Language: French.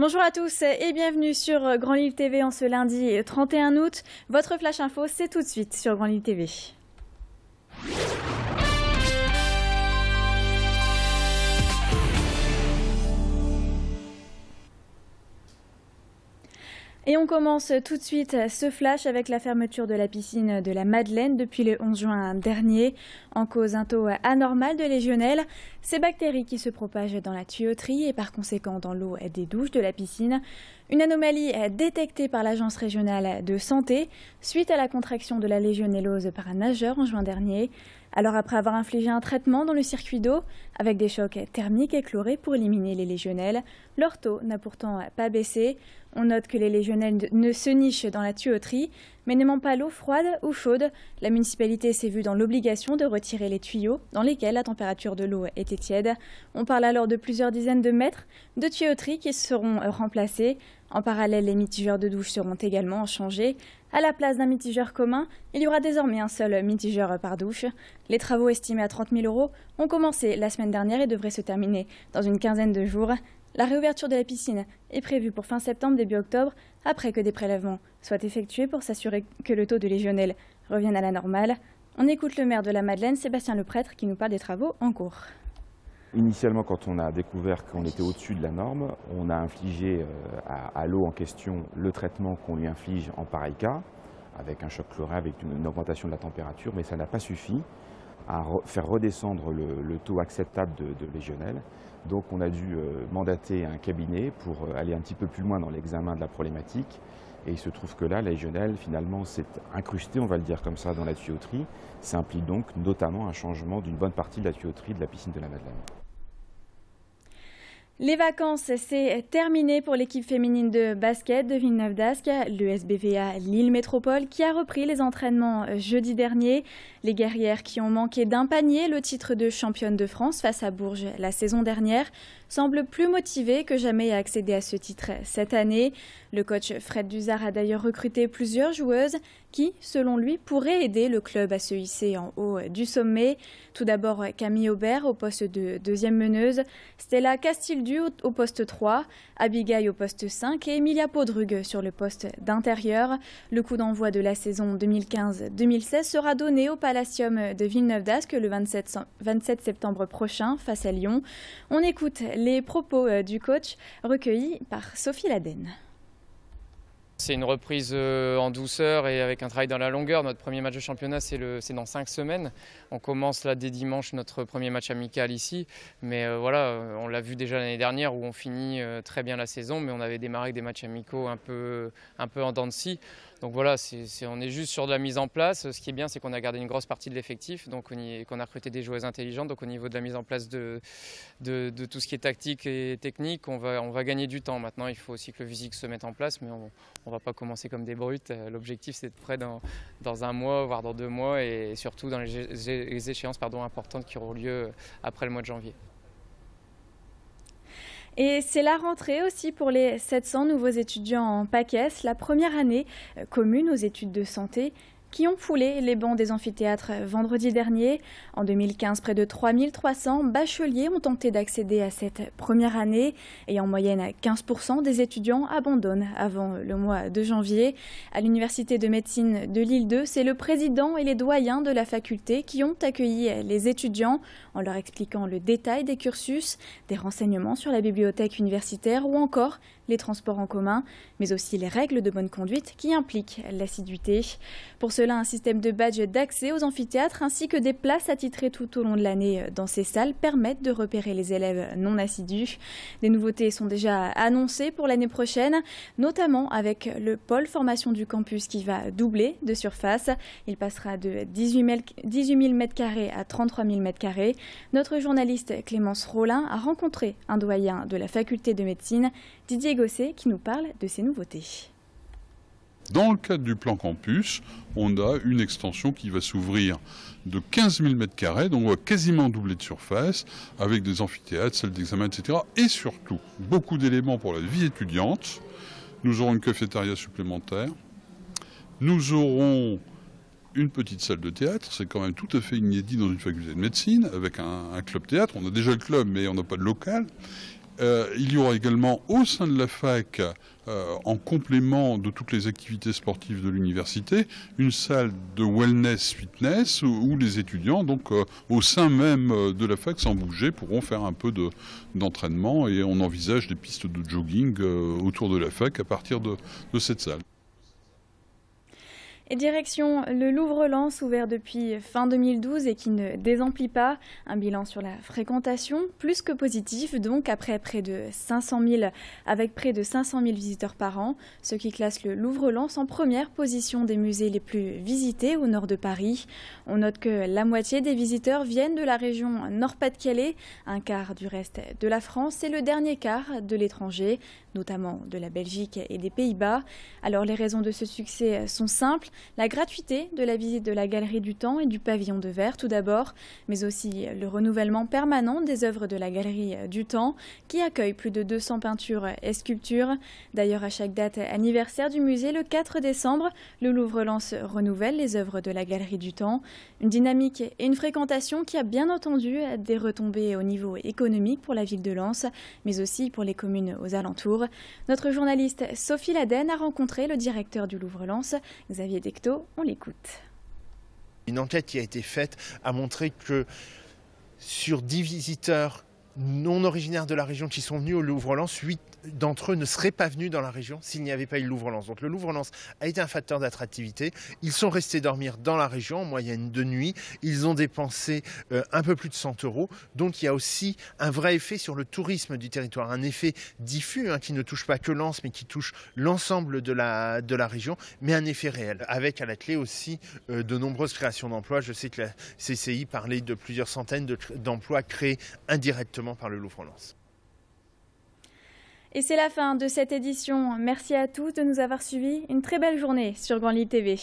Bonjour à tous et bienvenue sur Grand Lille TV en ce lundi 31 euh, août. Votre flash info, c'est tout de suite sur Grand Lille TV. Et on commence tout de suite ce flash avec la fermeture de la piscine de la Madeleine depuis le 11 juin dernier. En cause un taux anormal de légionnelle. ces bactéries qui se propagent dans la tuyauterie et par conséquent dans l'eau des douches de la piscine. Une anomalie détectée par l'Agence régionale de santé suite à la contraction de la légionellose par un nageur en juin dernier. Alors après avoir infligé un traitement dans le circuit d'eau, avec des chocs thermiques et chlorés pour éliminer les légionnelles, leur taux n'a pourtant pas baissé. On note que les légionnelles ne se nichent dans la tuyauterie, mais n'aiment pas l'eau froide ou chaude, la municipalité s'est vue dans l'obligation de retirer les tuyaux dans lesquels la température de l'eau était tiède. On parle alors de plusieurs dizaines de mètres de tuyauteries qui seront remplacées en parallèle, les mitigeurs de douche seront également changés. À la place d'un mitigeur commun, il y aura désormais un seul mitigeur par douche. Les travaux estimés à 30 000 euros ont commencé la semaine dernière et devraient se terminer dans une quinzaine de jours. La réouverture de la piscine est prévue pour fin septembre, début octobre, après que des prélèvements soient effectués pour s'assurer que le taux de légionnelle revienne à la normale. On écoute le maire de la Madeleine, Sébastien Leprêtre, qui nous parle des travaux en cours. Initialement, quand on a découvert qu'on était au-dessus de la norme, on a infligé euh, à, l'eau en question le traitement qu'on lui inflige en pareil cas, avec un choc chloré, avec une, augmentation de la température, mais ça n'a pas suffi à faire redescendre le, taux acceptable de, de, Donc on a dû euh, mandater un cabinet pour euh, aller un petit peu plus loin dans l'examen de la problématique. Et il se trouve que là, la légionelle, finalement, s'est incrustée, on va le dire comme ça, dans la tuyauterie. Ça implique donc notamment un changement d'une bonne partie de la tuyauterie de la piscine de la Madeleine. Les vacances, c'est terminé pour l'équipe féminine de basket de Villeneuve d'Ascq, le SBVA Lille Métropole qui a repris les entraînements euh, jeudi dernier. Les guerrières qui ont manqué d'un panier le titre de championne de France face à Bourges la saison dernière semblent plus motivées que jamais à accéder à ce titre cette année. Le coach Fred Duzard a d'ailleurs recruté plusieurs joueuses qui, selon lui, pourrait aider le club à se hisser en haut du sommet. Tout d'abord Camille Aubert au poste de deuxième meneuse, Stella Castildu au poste 3, Abigail au poste 5 et Emilia Podrug sur le poste d'intérieur. Le coup d'envoi de la saison 2015-2016 sera donné au Palacium de Villeneuve d'Ascq le 27, 27 septembre prochain face à Lyon. On écoute les propos euh, du coach recueillis par Sophie Laden. C'est une reprise euh, en douceur et avec un travail dans la longueur. Notre premier match de championnat, c'est dans cinq semaines. On commence là dès dimanche notre premier match amical ici. Mais euh, voilà, on l'a vu déjà l'année dernière où on finit euh, très bien la saison, mais on avait démarré avec des matchs amicaux un peu, un peu en dents de scie. Donc voilà, on est juste sur de la mise en place. Ce qui est bien, c'est qu'on a gardé une grosse partie de l'effectif, donc qu'on a recruté des joueuses intelligentes. Donc au niveau de la mise en place de, tout ce qui est tactique et technique, on va, gagner du temps. Maintenant, il faut aussi que le physique se mette en place, mais on ne va pas commencer comme des brutes. Euh, l'objectif, c'est d'être prêt dans, un mois, voire dans deux mois, et surtout dans les, échéances pardon, importantes qui auront lieu après le mois de janvier. Et c'est la rentrée aussi pour les 700 nouveaux étudiants en PACES, la première année euh, commune aux études de santé qui ont foulé les bancs des amphithéâtres vendredi dernier. En 2015, près de 3300 bacheliers ont tenté d'accéder à cette première année et en moyenne 15% des étudiants abandonnent avant le mois de janvier. À l'Université de médecine de Lille 2, c'est le président et les doyens de la faculté qui ont accueilli les étudiants en leur expliquant le détail des cursus, des renseignements sur la bibliothèque universitaire ou encore les transports en commun, mais aussi les règles de bonne conduite qui impliquent l'assiduité. Pour cela, un système de badge d'accès aux amphithéâtres ainsi que des places attitrées tout au long de l'année dans ces salles permettent de repérer les élèves non assidus. Des nouveautés sont déjà annoncées pour l'année prochaine, notamment avec le pôle formation du campus qui va doubler de surface. Il passera de 18 000 m2 à 33 000 m2. Notre journaliste Clémence Rollin a rencontré un doyen de la faculté de médecine, Didier qui nous parle de ces nouveautés. Dans le cadre du plan campus, on a une extension qui va s'ouvrir de 15 000 m2, donc on va quasiment doubler de surface, avec des amphithéâtres, salles d'examen, etc. Et surtout, beaucoup d'éléments pour la vie étudiante. Nous aurons une cafétéria supplémentaire. Nous aurons une petite salle de théâtre, c'est quand même tout à fait inédit dans une faculté de médecine, avec un, un club théâtre. On a déjà le club, mais on n'a pas de local. Euh, il y aura également au sein de la fac, euh, en complément de toutes les activités sportives de l'université, une salle de wellness fitness où, les étudiants, donc euh, au sein même de la fac, sans bouger, pourront faire un peu d'entraînement et on envisage des pistes de jogging autour de la fac à partir de cette salle. Et direction le Louvre-Lens, ouvert depuis fin 2012 et qui ne désemplit pas. Un bilan sur la fréquentation, plus que positif, donc après près de 500 avec près de 500 000 visiteurs par an, ce qui classe le Louvre-Lens en première position des musées les plus visités au nord de Paris. On note que la moitié des visiteurs viennent de la région Nord-Pas-de-Calais, un quart du reste de la France et le dernier quart de l'étranger, notamment de la Belgique et des Pays-Bas. Alors les raisons de ce succès sont simples la gratuité de la visite de la Galerie du Temps et du Pavillon de Verre tout d'abord, mais aussi le renouvellement permanent des œuvres de la Galerie euh, du Temps, qui accueille plus de 200 peintures et sculptures. D'ailleurs, à chaque date anniversaire du musée, le 4 décembre, le Louvre lance renouvelle les œuvres de la Galerie du Temps. Une dynamique et une fréquentation qui a bien entendu des retombées au niveau économique pour la ville de Lens, mais aussi pour les communes aux alentours. Notre journaliste Sophie Laden a rencontré le directeur du Louvre Lens, Xavier on l'écoute. Une enquête qui a été faite a montré que sur 10 visiteurs non originaires de la région qui sont venus au Louvre-Lens, 8 d'entre eux ne seraient pas venus dans la région s'il n'y avait pas eu le Louvre-Lens. Donc le Louvre-Lens a été un facteur d'attractivité. Ils sont restés dormir dans la région en moyenne de nuit. Ils ont dépensé euh, un peu plus de 100 euros. Donc il y a aussi un vrai effet sur le tourisme du territoire, un effet diffus hein, qui ne touche pas que Lens, mais qui touche l'ensemble de la, région, mais un effet réel. Avec à la clé aussi euh, de nombreuses créations d'emplois. Je sais que la CCI parlait de plusieurs centaines d'emplois créés indirectement par le Louvre-Lens. Et c'est la fin de cette édition. Merci à tous de nous avoir suivis. Une très belle journée sur Grand Lille TV.